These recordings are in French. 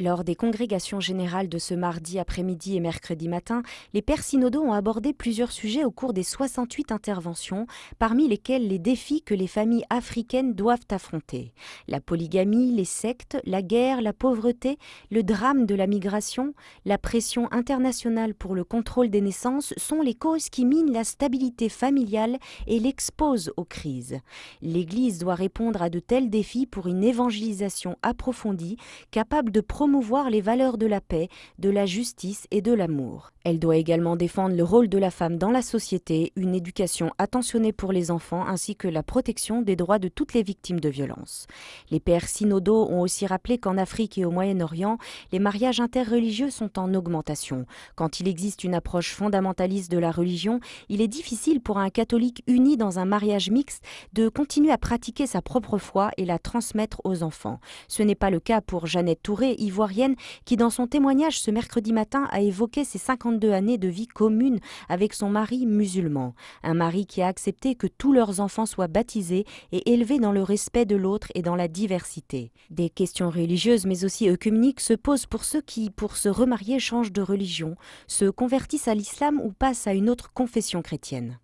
Lors des congrégations générales de ce mardi après-midi et mercredi matin, les pères ont abordé plusieurs sujets au cours des 68 interventions, parmi lesquels les défis que les familles africaines doivent affronter. La polygamie, les sectes, la guerre, la pauvreté, le drame de la migration, la pression internationale pour le contrôle des naissances sont les causes qui minent la stabilité familiale et l'exposent aux crises. L'Église doit répondre à de tels défis pour une évangélisation approfondie, capable de promouvoir les valeurs de la paix, de la justice et de l'amour. Elle doit également défendre le rôle de la femme dans la société, une éducation attentionnée pour les enfants ainsi que la protection des droits de toutes les victimes de violences. Les pères synodaux ont aussi rappelé qu'en Afrique et au Moyen-Orient, les mariages interreligieux sont en augmentation. Quand il existe une approche fondamentaliste de la religion, il est difficile pour un catholique uni dans un mariage mixte de continuer à pratiquer sa propre foi et la transmettre aux enfants. Ce n'est pas le cas pour Jeannette Touré, Yvonne qui, dans son témoignage ce mercredi matin, a évoqué ses 52 années de vie commune avec son mari musulman. Un mari qui a accepté que tous leurs enfants soient baptisés et élevés dans le respect de l'autre et dans la diversité. Des questions religieuses mais aussi œcuméniques se posent pour ceux qui, pour se remarier, changent de religion, se convertissent à l'islam ou passent à une autre confession chrétienne.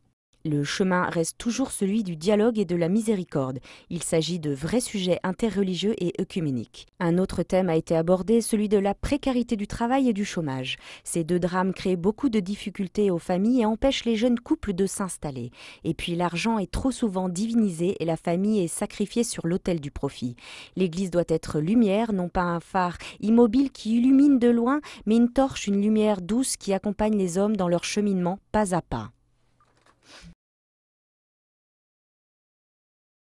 Le chemin reste toujours celui du dialogue et de la miséricorde. Il s'agit de vrais sujets interreligieux et œcuméniques. Un autre thème a été abordé, celui de la précarité du travail et du chômage. Ces deux drames créent beaucoup de difficultés aux familles et empêchent les jeunes couples de s'installer. Et puis l'argent est trop souvent divinisé et la famille est sacrifiée sur l'autel du profit. L'Église doit être lumière, non pas un phare immobile qui illumine de loin, mais une torche, une lumière douce qui accompagne les hommes dans leur cheminement pas à pas.